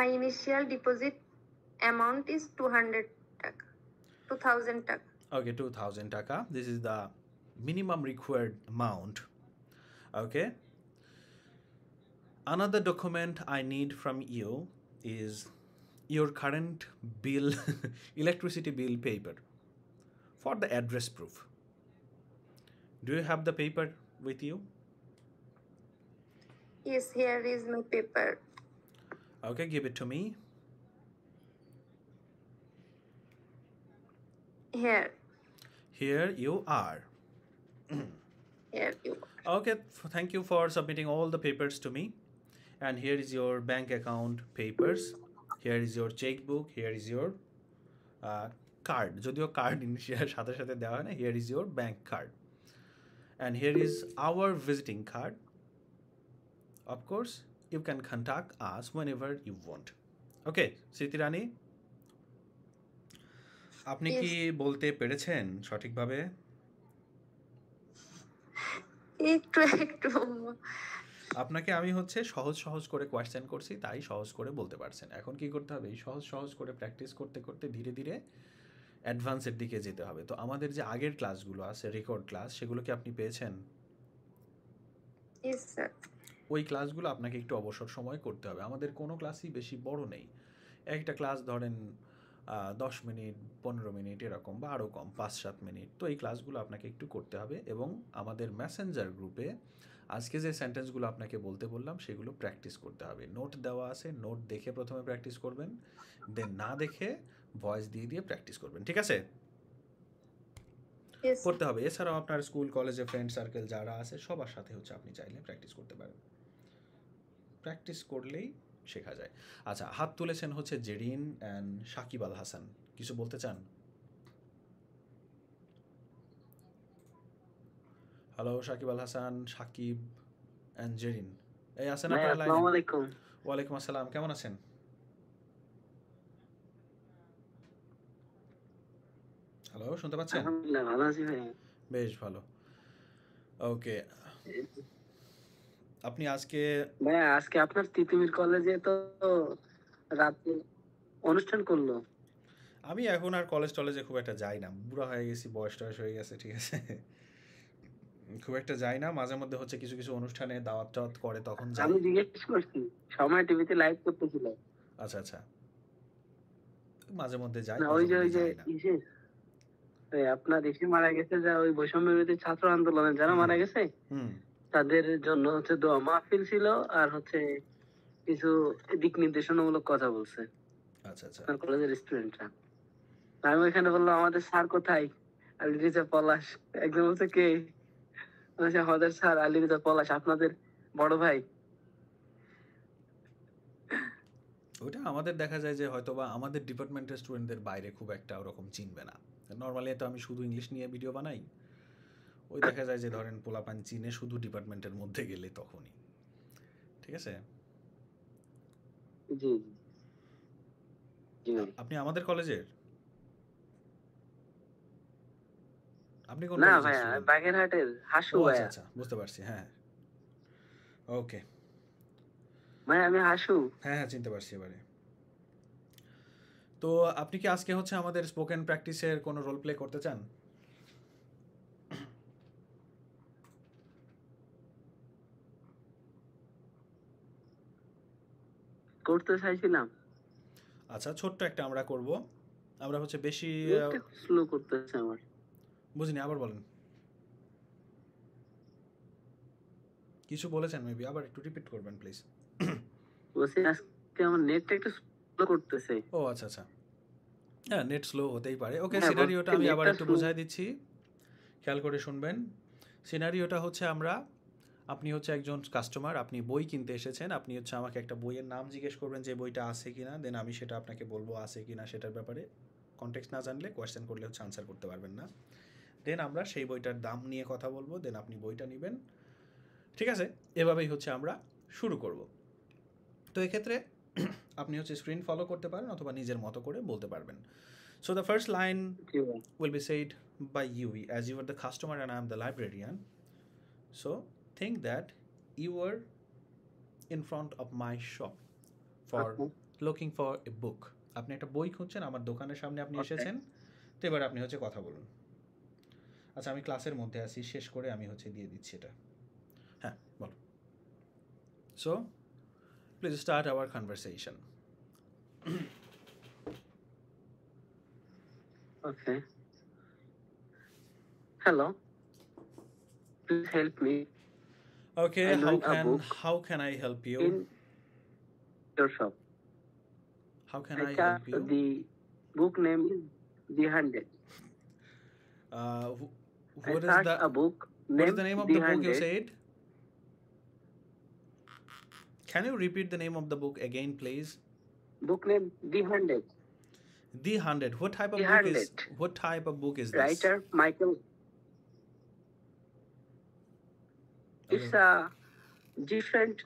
my initial deposit amount is 200 taka 2000 taka okay 2000 taka this is the minimum required amount okay another document i need from you is your current bill, *laughs* electricity bill paper for the address proof. Do you have the paper with you? Yes, here is my paper. Okay, give it to me. Here. Here you are. *clears throat* here you are. Okay, thank you for submitting all the papers to me. And here is your bank account papers. Here is your chequebook here is your card যদিও কার্ড ইনিশিয়ার সাথে সাথে দেওয়া হয় না here is your bank card and here is our visiting card of course you can contact us whenever you want okay Smriti Rani আপনি কি বলতে পেরেছেন সঠিকভাবে একটু একটু আপনাকে আমি হচ্ছে সহজ সহজ করে কোয়েশ্চেন করছি তাই সহজ করে বলতে পারছেন এখন কি করতে হবে এই সহজ সহজ করে প্র্যাকটিস করতে করতে ধীরে ধীরে অ্যাডভান্সের দিকে যেতে হবে তো আমাদের যে আগের ক্লাসগুলো আছে রেকর্ড ক্লাস সেগুলো কি আপনি পেয়েছেন ওই ক্লাসগুলো আপনাকে একটু অবসর সময় করতে হবে আমাদের কোনো ক্লাসই বেশি বড় নেই একটা ক্লাস ধরেন দশ মিনিট পনেরো মিনিট এরকম বা আরও কম পাঁচ সাত মিনিট তো এই ক্লাসগুলো আপনাকে একটু করতে হবে এবং আমাদের মেসেঞ্জার গ্রুপে আজকে যে সেন্টেন্সগুলো আপনাকে বলতে বললাম সেগুলো প্র্যাকটিস করতে হবে নোট দেওয়া আছে নোট দেখে প্রথমে প্র্যাকটিস করবেন দেন না দেখে ভয়েস দিয়ে দিয়ে প্র্যাকটিস করবেন ঠিক আছে করতে হবে এছাড়াও আপনার স্কুল কলেজে ফ্রেন্ড সার্কেল যারা আছে সবার সাথে হচ্ছে আপনি চাইলে প্র্যাকটিস করতে পারেন প্র্যাকটিস করলেই শেখা যায় আচ্ছা হাত তুলেছেন হচ্ছে জেরিন অ্যান্ড সাকিব আল হাসান কিছু বলতে চান হ্যালো সাকিব আল হাসান সাকিব অ্যাঞ্জেরিন এই আছেন আপনারা লাইভে আসসালামু আলাইকুম ওয়া আলাইকুম আসসালাম কেমন আছেন হ্যালো শুনতে পাচ্ছেন আলহামদুলিল্লাহ ভালো আছি ভাই বেশ ভালো ওকে আপনি আজকে ভাই আজকে আপনার তিতুমির কলেজে তো রাতে অনুষ্ঠান করলো আমি এখন আর কলেজ টলেজে খুব একটা যাই না বুড়া হয়ে গেছি বয়স টয়স হয়ে গেছে ঠিক আছে খুব একটা যাই না মাঝে মধ্যে হচ্ছে কিছু কিছু অনুষ্ঠানে দাওয়াত টাওয়াত করে তখন যাই আমি জিজ্ঞেস করছি সময় টিভিতে লাইভ করতেছিল আচ্ছা আচ্ছা মাঝে মধ্যে যাই না ওই যে ওই যে আপনার দেশে মারা গেছে যা ওই বৈষম্য বিরোধী ছাত্র আন্দোলনে যারা মারা গেছে তাদের জন্য হচ্ছে দোয়া মাহফিল ছিল আর হচ্ছে কিছু দিক নির্দেশনামূলক কথা বলছে আচ্ছা আচ্ছা কলেজের স্টুডেন্টরা আমি ওইখানে বললাম আমাদের স্যার কোথায় আর লিখেছে পলাশ একজন বলছে কে আমাদের স্যার আলী রেজা পলাশ আপনাদের বড় ভাই ওটা আমাদের দেখা যায় যে হয়তোবা আমাদের ডিপার্টমেন্টের স্টুডেন্টদের বাইরে খুব একটা ওরকম চিনবে না নর্মালি তো আমি শুধু ইংলিশ নিয়ে ভিডিও বানাই ওই দেখা যায় যে ধরেন পোলাপান চিনে শুধু ডিপার্টমেন্টের মধ্যে গেলে তখনই ঠিক আছে আপনি আমাদের কলেজের আপনি কোন না ভাই বাগেরহাটের হাসু আচ্ছা, ভাই আচ্ছা বুঝতে পারছি হ্যাঁ ওকে হ্যাঁ। ভাই আমি হাসু হ্যাঁ হ্যাঁ চিনতে পারছি এবারে তো আপনি কি আজকে হচ্ছে আমাদের স্পোকেন প্র্যাকটিসের কোনো রোল প্লে করতে চান করতে চাইছিলাম আচ্ছা ছোট্ট একটা আমরা করব আমরা হচ্ছে বেশি স্লো করতে আমার বুঝিনি আবার বলেন কিছু বলেছেন মেবি আবার একটু রিপিট করবেন প্লিজ বলছি আজকে আমার নেট একটু স্লো করতেছে ও আচ্ছা আচ্ছা হ্যাঁ নেট স্লো হতেই পারে ওকে সিনারিওটা হ্যাঁ, আমি আবার একটু বুঝাই দিচ্ছি খেয়াল করে শুনবেন সিনারিওটা হচ্ছে আমরা আপনি হচ্ছে একজন কাস্টমার আপনি বই কিনতে এসেছেন আপনি হচ্ছে আমাকে একটা বইয়ের নাম জিজ্ঞেস করবেন যে বইটা আছে কি না দেন আমি সেটা আপনাকে বলবো আছে কি না সেটার ব্যাপারে কন্টেক্স না জানলে কোয়েশ্চেন করলে হচ্ছে আনসার করতে পারবেন না দেন আমরা সেই বইটার দাম নিয়ে কথা বলবো দেন আপনি বইটা নেবেন ঠিক আছে এভাবেই হচ্ছে আমরা শুরু করব তো এক্ষেত্রে *clears throat* আপনি হচ্ছে স্ক্রিন ফলো করতে পারেন অথবা নিজের মতো করে বলতে পারবেন so the first line will be said by you as you are the customer and I am the librarian so think that you are in front of my shop for looking for a book আপনি একটা বই খুঁজছেন আমার দোকানের সামনে আপনি এসেছেন তো এবার আপনি হচ্ছে কথা বলুন আচ্ছা আমি ক্লাসের মধ্যে আছি শেষ করে আমি হচ্ছে দিয়ে দিচ্ছি এটা হ্যাঁ বলো so please start our conversation Okay. Hello. Please help me. Okay, I how can how can I help you? In your shop. How can I, I help you? The book name is The Hundred. Uh, What I a book? What is the name of the book you said? Can you repeat the name of the book again, please? Book name The Hundred. The Hundred. What type of the book Hundred. is? What type of book is this? Writer Michael. It's a different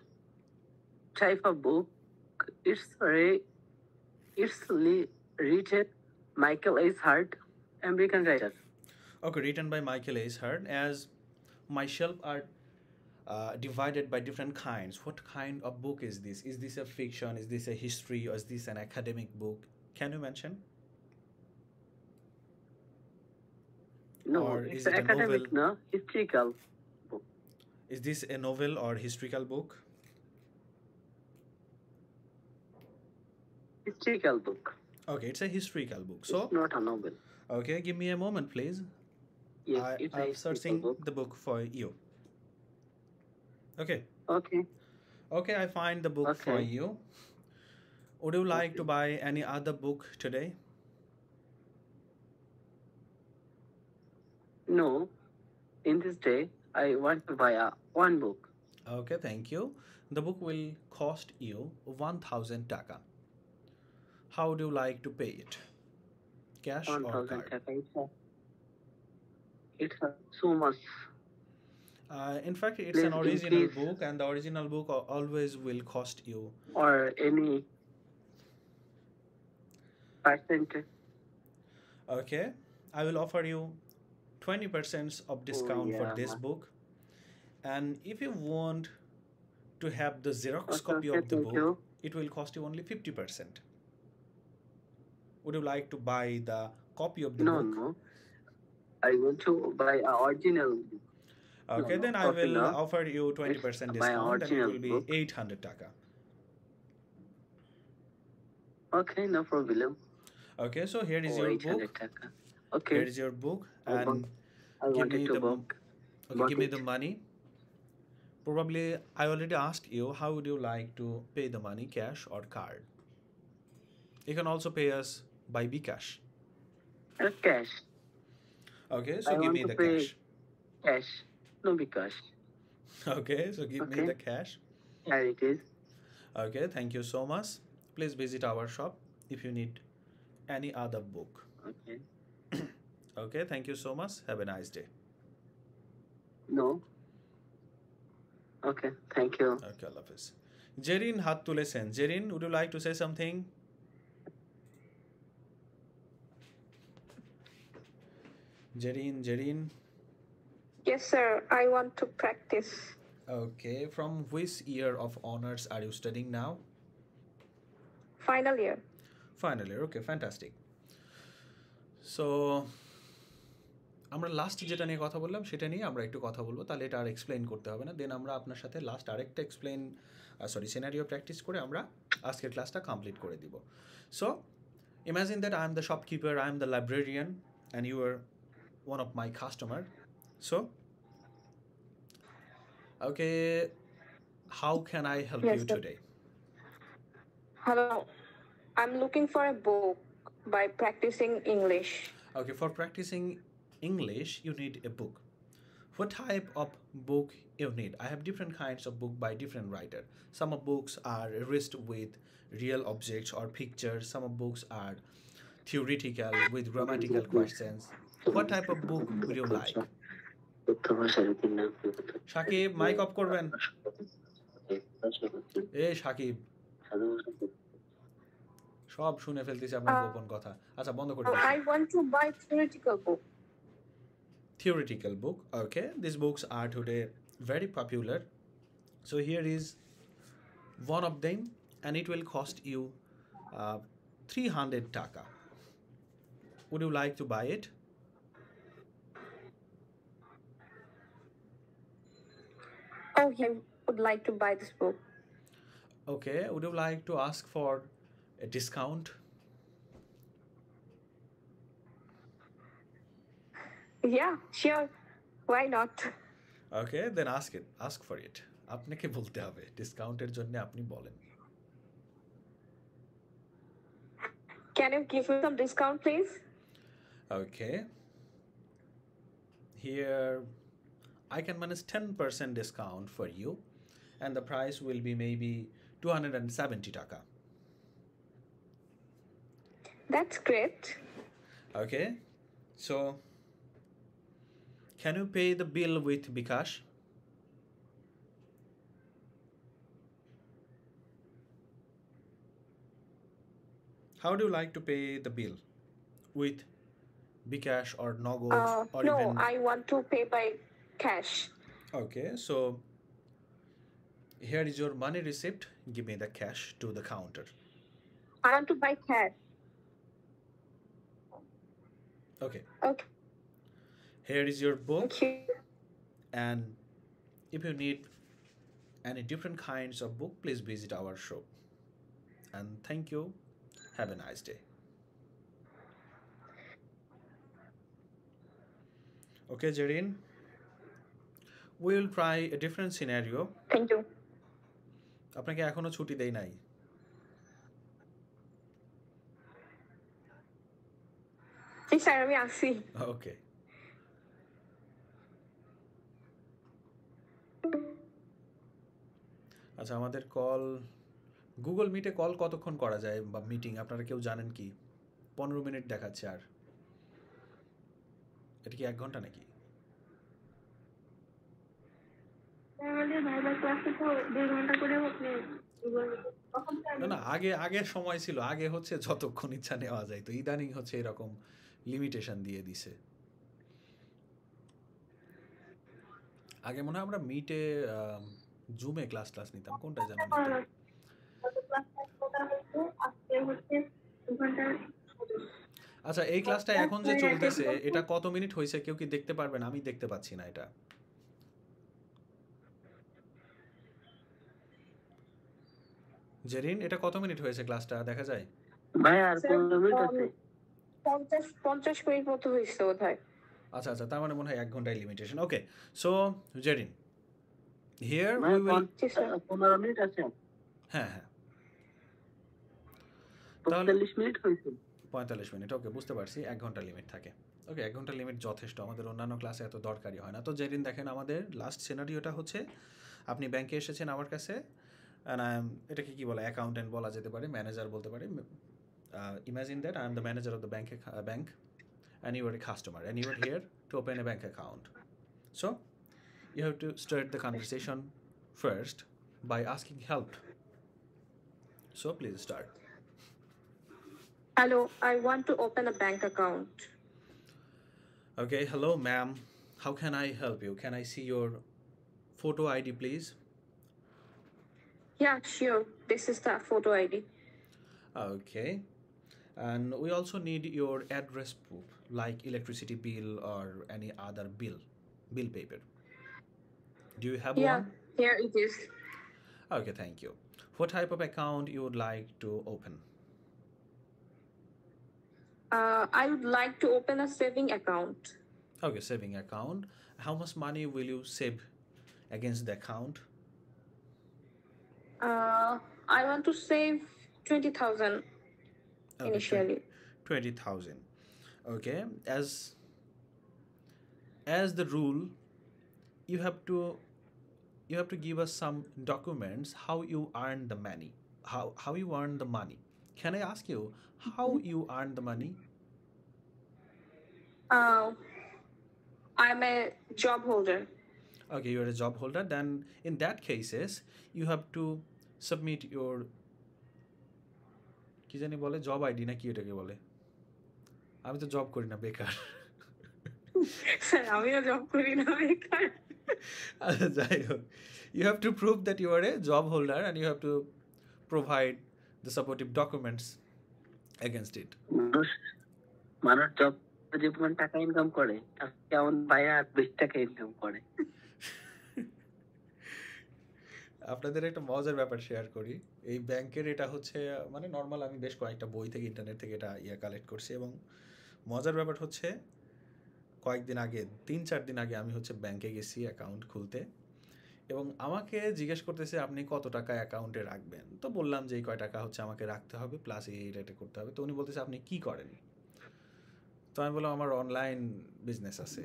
type of book. It's re, it's written Michael A. Hart, American writer. Okay, written by Michael Eishard as my shelf are uh, divided by different kinds. What kind of book is this? Is this a fiction? Is this a history? Or is this an academic book? Can you mention? No, or it's is it academic, no? Historical book. Is this a novel or historical book? Historical book. Okay, it's a historical book. So it's not a novel. Okay, give me a moment, please. Yes, I am searching book. the book for you. Okay. Okay. Okay, I find the book okay. for you. Would you like okay. to buy any other book today? No. In this day, I want to buy a, one book. Okay, thank you. The book will cost you 1000 taka. How do you like to pay it? Cash 1, or card? Taka, it's so much. Uh, in fact, it's an original book, and the original book always will cost you. Or any percent. Okay, I will offer you twenty percent of discount oh, yeah. for this book, and if you want to have the Xerox copy of the book, you. it will cost you only fifty percent. Would you like to buy the copy of the no, book? No. I want to buy an original book. Okay, no, then I will offer you 20% discount and it will be book. 800 taka. Okay, no problem. Okay, so here is oh, your book. Taka. Okay. Here is your book and I give me the book. Okay, give me the money. Probably I already asked you how would you like to pay the money, cash or card? You can also pay us by Bcash. Uh, cash. Okay, so I give me the cash. Cash, no because. Okay, so give okay. me the cash. Here it is. Okay, thank you so much. Please visit our shop if you need any other book. Okay. *clears throat* okay, thank you so much. Have a nice day. No. Okay, thank you. Okay, I love this. Jerin হাত তুলেছেন Jerin, would you like to say something? Jareen, Jareen. Yes, sir. I want to practice. Okay. From which year of honors are you studying now? Final year. Final year. Okay, fantastic. So আমরা লাস্ট যেটা নিয়ে কথা বললাম সেটা নিয়ে আমরা একটু কথা বলবো তাহলে এটা আর এক্সপ্লেন করতে হবে না দেন আমরা আপনার সাথে লাস্ট আরেকটা এক্সপ্লেন সরি সিনারিও প্র্যাকটিস করে আমরা আজকের ক্লাসটা কমপ্লিট করে দিব so imagine that I am the shopkeeper I am the librarian and you are one of my customer so okay how can i help yes, you sir. today hello i'm looking for a book by practicing english okay for practicing english you need a book what type of book you need i have different kinds of book by different writer some of books are wrist with real objects or pictures some of books are theoretical with grammatical questions what type of book would you like? Shakib, mic off করবেন এ Shakib. সব শুনে ফেলতেছি আপনার গোপন কথা আচ্ছা বন্ধ করে I want to buy theoretical book theoretical book okay this books are today very popular so here is one of them and it will cost you uh, 300 taka would you like to buy it oh he would like to buy this book okay would you like to ask for a discount yeah sure why not okay then ask it ask for it আপনাকে বলতে হবে ডিসকাউন্টের জন্য আপনি বলেন Can you give me some discount please? Okay. Here I can minus 10% discount for you and the price will be maybe 270 taka. That's great. Okay. So can you pay the bill with Bikash? How do you like to pay the bill? With Bcash or Nogo uh, or no, even... I want to pay by cash. Okay, so here is your money receipt. Give me the cash to the counter. I want to buy cash. Okay. Okay. Here is your book. you. And if you need any different kinds of book, please visit our shop. And thank you. Have a nice day. Okay, Jareen. we will try a different scenario thank you আপনাকে এখনো ছুটি দেই নাই স্যার আমি আসি ওকে আচ্ছা আমাদের কল গুগল মিটে কল কতক্ষণ করা যায় বা মিটিং আপনারা কেউ জানেন কি পনেরো মিনিট দেখাচ্ছে আর এটা কি এক ঘন্টা নাকি না না আগে সময় ছিল আগে হচ্ছে যতক্ষণ ইচ্ছা নেওয়া যায় তো ইদানিং হচ্ছে এরকম লিমিটেশন দিয়ে দিছে আগে মনে হয় আমরা মিটে জুমে ক্লাস ক্লাস নিতাম কোনটা হ্যাঁ, জানো আচ্ছা এই ক্লাসটা আচ্ছা, এখন যে চলতেছে এটা কত মিনিট হয়েছে কেউ কি দেখতে পারবেন আমি দেখতে পাচ্ছি না এটা জেরিন এটা কত মিনিট হয়েছে ক্লাসটা দেখা যায় ভাই আর 15 মিনিট আছে 50 50 মিনিট মতো হয়েছে বোধহয় আচ্ছা আচ্ছা তার মানে মনে হয় 1 ঘন্টায় limitation okay so Zerin here we will 15 minute আছে হ্যাঁ হ্যাঁ 45 মিনিট হয়েছে 45 মিনিট ওকে বুঝতে পারছি 1 ঘন্টা লিমিট থাকে ওকে এক ঘন্টা লিমিট যথেষ্ট আমাদের অন্যান্য ক্লাসে এত দরকারি হয় না তো যেদিন দেখেন আমাদের লাস্ট সিনারিওটা হচ্ছে আপনি ব্যাংকে এসেছেন আমার কাছে অ্যান্ড আই এম এটাকে কী বলে অ্যাকাউন্টেন্ট বলা যেতে পারে ম্যানেজার বলতে পারি imagine that I am the manager of the bank bank and you are a customer and you are here to open a bank account so you have to start the conversation first by asking help So please start. Hello, I want to open a bank account. Okay, hello ma'am. How can I help you? Can I see your photo ID please? Yeah, sure. This is the photo ID. Okay. And we also need your address proof, like electricity bill or any other bill, bill paper. Do you have yeah, one? Yeah, here it is. Okay, thank you. What type of account you would like to open? Uh, I would like to open a saving account. Okay, saving account. How much money will you save against the account? Uh, I want to save 20,000 okay, initially. 20,000. Okay. As as the rule you have to you have to give us some documents how you earn the money how how you earn the money can i ask you how mm-hmm. you earn the money uh, i'm a job holder okay you're a job holder then in that cases you have to submit your কী জানি বলে জব আইডি না কি এটাকে বলে আমি তো জব করি না বেকার আমিও জব করি না বেকার আচ্ছা যাই হোক you have to prove that you are a job holder and you have to provide the supportive documents against it মানুষ জব যে জীবন টাকা ইনকাম করে তার কেমন ভাইয়া বেশি টাকা ইনকাম করে আপনাদের একটা মজার ব্যাপার শেয়ার করি এই ব্যাংকের এটা হচ্ছে মানে নর্মাল আমি বেশ কয়েকটা বই থেকে ইন্টারনেট থেকে এটা ইয়ে কালেক্ট করছি এবং মজার ব্যাপার হচ্ছে কয়েকদিন আগে তিন চার দিন আগে আমি হচ্ছে ব্যাংকে গেছি অ্যাকাউন্ট খুলতে এবং আমাকে জিজ্ঞেস করতেছে আপনি কত টাকা অ্যাকাউন্টে রাখবেন তো বললাম যে এই কয় টাকা হচ্ছে আমাকে রাখতে হবে প্লাস এই রেটে করতে হবে তো উনি বলতেছে আপনি কি করেন তো আমি বললাম আমার অনলাইন বিজনেস আছে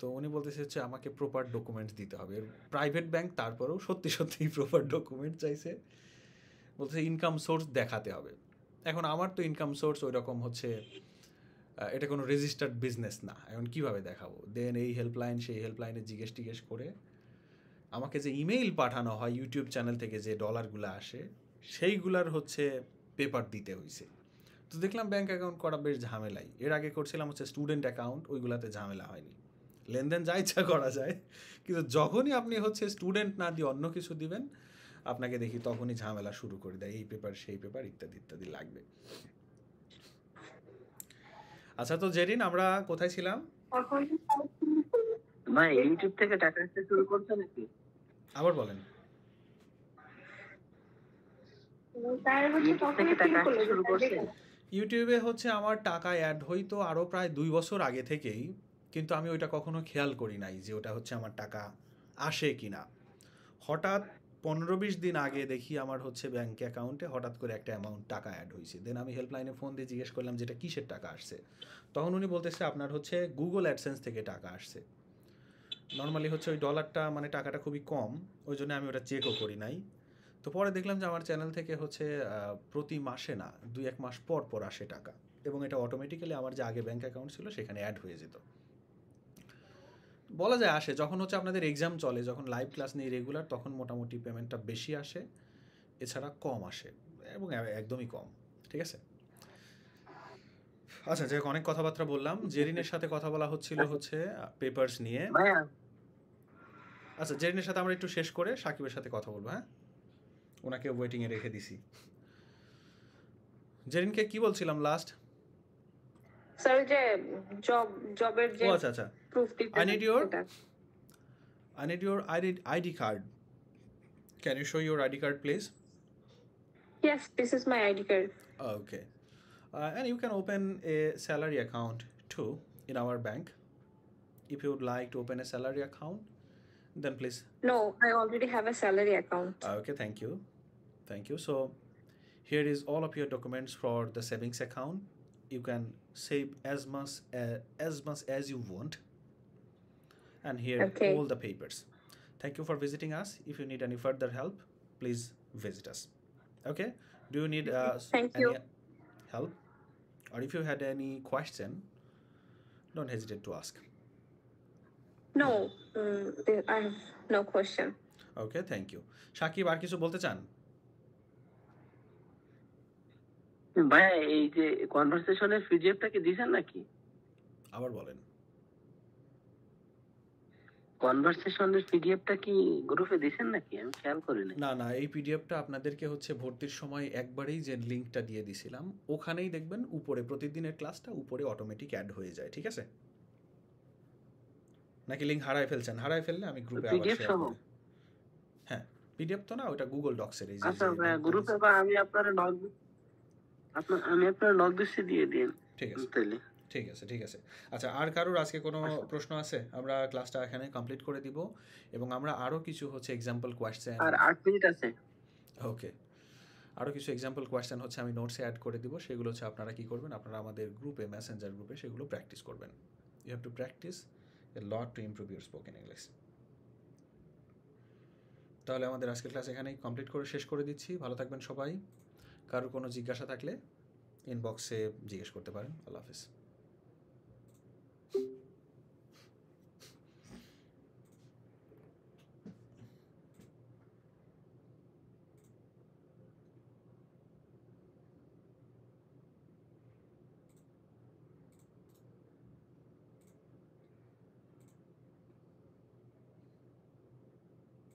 তো উনি বলতেছে হচ্ছে আমাকে প্রপার ডকুমেন্টস দিতে হবে প্রাইভেট ব্যাংক তারপরেও সত্যি সত্যি প্রপার *laughs* ডকুমেন্ট চাইছে বলতেছে ইনকাম সোর্স দেখাতে হবে এখন আমার তো ইনকাম সোর্স ওই রকম হচ্ছে এটা কোনো রেজিস্টার্ড বিজনেস না এখন কিভাবে দেখাবো দেন এই হেল্পলাইন সেই হেল্পলাইনে জিজ্ঞেস টিজ্ঞেস করে আমাকে যে ইমেইল পাঠানো হয় ইউটিউব চ্যানেল থেকে যে ডলারগুলো আসে সেইগুলার হচ্ছে পেপার দিতে হয়েছে তো দেখলাম ব্যাঙ্ক অ্যাকাউন্ট করা বেশ ঝামেলাই এর আগে করছিলাম হচ্ছে স্টুডেন্ট অ্যাকাউন্ট ওইগুলাতে ঝামেলা হয়নি লেনদেন যা ইচ্ছা করা যায় কিন্তু যখনই আপনি হচ্ছে স্টুডেন্ট না দিয়ে অন্য কিছু দিবেন আপনাকে দেখি তখনই ঝামেলা শুরু করে দেয় এই পেপার সেই পেপার ইত্যাদি ইত্যাদি লাগবে আচ্ছা তো জেরিন আমরা কোথায় ছিলাম আবার বলেন ইউটিউবে হচ্ছে আমার টাকা অ্যাড হইতো আরো প্রায় দুই বছর আগে থেকেই কিন্তু আমি ওইটা কখনো খেয়াল করি নাই যে ওটা হচ্ছে আমার টাকা আসে কি না হঠাৎ পনেরো বিশ দিন আগে দেখি আমার হচ্ছে ব্যাঙ্ক অ্যাকাউন্টে হঠাৎ করে একটা অ্যামাউন্ট টাকা অ্যাড হয়েছে দেন আমি হেল্পলাইনে ফোন দিয়ে জিজ্ঞেস করলাম যেটা কিসের টাকা আসছে তখন উনি বলতেছে আপনার হচ্ছে গুগল অ্যাডসেন্স থেকে টাকা আসছে নর্মালি হচ্ছে ওই ডলারটা মানে টাকাটা খুবই কম ওই জন্য আমি ওটা চেকও করি নাই তো পরে দেখলাম যে আমার চ্যানেল থেকে হচ্ছে প্রতি মাসে না দুই এক মাস পর পর আসে টাকা এবং এটা অটোমেটিক্যালি আমার যে আগে ব্যাঙ্ক অ্যাকাউন্ট ছিল সেখানে অ্যাড হয়ে যেত বলা যায় আসে যখন হচ্ছে আপনাদের এক্সাম চলে যখন লাইভ ক্লাস নেই রেগুলার তখন মোটামুটি পেমেন্টটা বেশি আসে এছাড়া কম আসে এবং একদমই কম ঠিক আছে আচ্ছা যাই অনেক কথাবার্তা বললাম জেরিনের সাথে কথা বলা হচ্ছিল হচ্ছে পেপার্স নিয়ে হ্যাঁ। আচ্ছা জেরিনের সাথে আমরা একটু শেষ করে সাকিবের সাথে কথা বলবো হ্যাঁ ওনাকে ওয়েটিং এ রেখে দিছি জেরিনকে কি বলছিলাম লাস্ট স্যার যে জব জবের যে আচ্ছা আচ্ছা proof I need your. I need your ID, ID card. Can you show your ID card, please? Yes, this is my ID card. Okay. Uh, and you can open a salary account too in our bank. If you would like to open a salary account, then please. No, I already have a salary account. Okay, thank you. Thank you. So here is all of your documents for the savings account. You can save as much as, uh, as much as you want and hear okay. all the papers thank you for visiting us if you need any further help please visit us okay do you need uh, thank you. help or if you had any question don't hesitate to ask no um, i have no question okay thank you shakib আর কিছু বলতে চান ভাই এই যে কনভারসেশনের পিডিএফটা কি দিয়েছেন নাকি আবার বলেন কনভারসেশনের পিডিএফটা কি গ্রুপে দিয়েছেন নাকি আমি খেয়াল করিনি না না এই পিডিএফটা আপনাদেরকে হচ্ছে ভর্তির সময় একবারেই যে লিংকটা দিয়ে দিছিলাম ওখানেই দেখবেন উপরে প্রতিদিনের ক্লাসটা উপরে অটোমেটিক অ্যাড হয়ে যায় ঠিক আছে নাকি লিংক হারায় ফেলছেন হারায় ফেললে আমি গ্রুপে আবার শেয়ার করব হ্যাঁ পিডিএফ তো না ওটা গুগল ডক্স এর এই যে আচ্ছা গ্রুপে বা আমি আপনার লগ আপনার আমি আপনার লগ দিচ্ছি দিয়ে দিন ঠিক আছে তাহলে ঠিক আছে ঠিক আছে আচ্ছা আর কারোর আজকে কোনো আচ্ছা। প্রশ্ন আছে আমরা ক্লাসটা এখানে কমপ্লিট করে দিব এবং আমরা আরও কিছু হচ্ছে এক্সাম্পল কোয়েশ্চেন আর 8 মিনিট আছে ওকে আরও কিছু এক্সাম্পল কোয়েশ্চেন হচ্ছে আমি নোটসে অ্যাড করে দিব সেগুলো হচ্ছে আপনারা কি করবেন আপনারা আমাদের গ্রুপে মেসেঞ্জার গ্রুপে সেগুলো প্র্যাকটিস করবেন you have to practice a lot to improve your spoken English তাহলে আমাদের আজকের ক্লাস এখানেই কমপ্লিট করে শেষ করে দিচ্ছি ভালো থাকবেন সবাই কারোর কোনো জিজ্ঞাসা থাকলে ইনবক্সে জিজ্ঞেস করতে পারেন আল্লাহ হাফিজ Thank you.